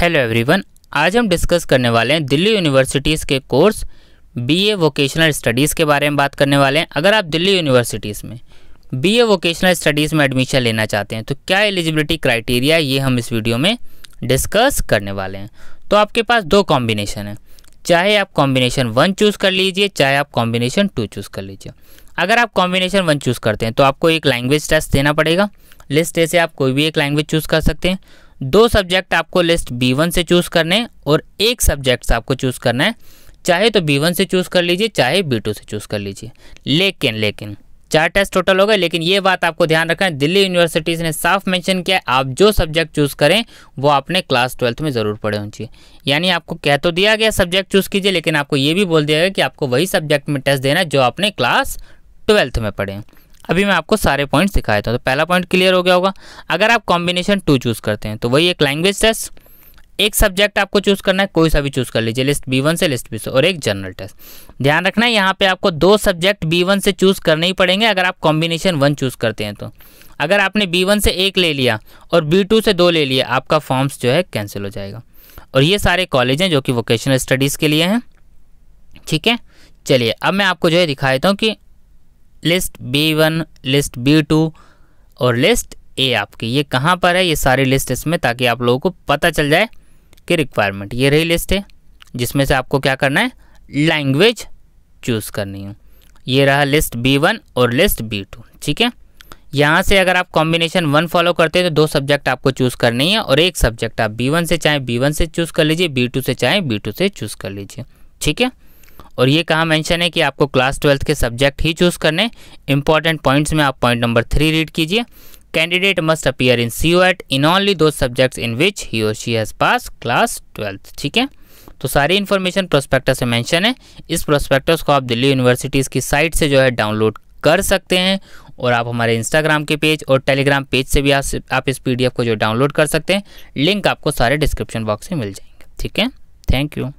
hello everyone आज हम discuss करने वाले हैं दिल्ली यूनिवर्सिटीज़ के कोर्स बीए वोकेशनल स्टडीज़ के बारे में बात करने वाले हैं अगर आप दिल्ली यूनिवर्सिटीज़ में बीए वोकेशनल स्टडीज़ में एडमिशन लेना चाहते हैं तो क्या एलिजिबिलिटी क्राइटेरिया ये हम इस वीडियो में डिस्कस करने वाले हैं तो आपके पास दो कॉम्बिनेशन है चाहे आप कॉम्बिनेशन वन चूज़ कर लीजिए चाहे आप कॉम्बिनेशन टू चूज़ कर लीजिए अगर आप कॉम्बिनेशन वन चूज़ करते हैं तो आपको एक लैंग्वेज टेस्ट देना पड़ेगा लिस्ट ऐसे आप कोई भी एक लैंग्वेज चूज़ कर सकते हैं दो सब्जेक्ट आपको लिस्ट बी वन से चूज़ करने और एक सब्जेक्ट आपको चूज़ करना है चाहे तो बी वन से चूज़ कर लीजिए चाहे बी टू से चूज़ कर लीजिए लेकिन लेकिन चार टेस्ट टोटल हो गए लेकिन ये बात आपको ध्यान रखना है दिल्ली यूनिवर्सिटीज़ ने साफ मेंशन किया है आप जो सब्जेक्ट चूज़ करें वो आपने क्लास ट्वेल्थ में ज़रूर पढ़े होने चाहिए यानी आपको कह तो दिया गया सब्जेक्ट चूज़ कीजिए लेकिन आपको ये भी बोल दिया गया कि आपको वही सब्जेक्ट में टेस्ट देना है जो आपने क्लास ट्वेल्थ में पढ़े अभी मैं आपको सारे पॉइंट्स दिखा देता हूँ तो पहला पॉइंट क्लियर हो गया होगा अगर आप कॉम्बिनेशन टू चूज़ करते हैं तो वही एक लैंग्वेज टेस्ट एक सब्जेक्ट आपको चूज़ करना है कोई सा भी चूज़ कर लीजिए लिस्ट बी वन से लिस्ट बी से और एक जनरल टेस्ट ध्यान रखना है यहाँ पे आपको दो सब्जेक्ट बी वन से चूज़ करने ही पड़ेंगे अगर आप कॉम्बिनेशन वन चूज़ करते हैं तो अगर आपने बी वन से एक ले लिया और बी टू से दो ले लिया आपका फॉर्म्स जो है कैंसिल हो जाएगा और ये सारे कॉलेज हैं जो कि वोकेशनल स्टडीज़ के लिए हैं ठीक है चलिए अब मैं आपको जो है दिखा देता हूँ कि list B one list B two और लिस्ट ए आपकी ये कहाँ पर है ये सारी लिस्ट इसमें ताकि आप लोगों को पता चल जाए कि रिक्वायरमेंट ये रही लिस्ट है जिसमें से आपको क्या करना है लैंग्वेज चूज़ करनी है ये रहा लिस्ट बी वन और लिस्ट बी टू ठीक है यहाँ से अगर आप कॉम्बिनेशन वन फॉलो करते हैं तो दो सब्जेक्ट आपको चूज़ करनी है और एक सब्जेक्ट आप बी वन से चाहें बी वन से चूज़ कर लीजिए बी टू से चाहें बी टू से चूज़ कर लीजिए ठीक है और ये कहाँ मेंशन है कि आपको क्लास ट्वेल्थ के सब्जेक्ट ही चूज़ करने इंपॉर्टेंट पॉइंट्स में आप पॉइंट नंबर थ्री रीड कीजिए candidate must appear in CUET in only दो सब्जेक्ट्स इन विच ही और she has pass class twelfth ठीक है तो सारी इन्फॉर्मेशन प्रोस्पेक्टस में मेंशन है इस प्रोस्पेक्टस को आप दिल्ली यूनिवर्सिटीज़ की साइट से जो है डाउनलोड कर सकते हैं और आप हमारे इंस्टाग्राम के पेज और टेलीग्राम पेज से भी आप, आप इस पीडीएफ को जो डाउनलोड कर सकते हैं लिंक आपको सारे डिस्क्रिप्शन बॉक्स में मिल जाएंगे ठीक है थैंक यू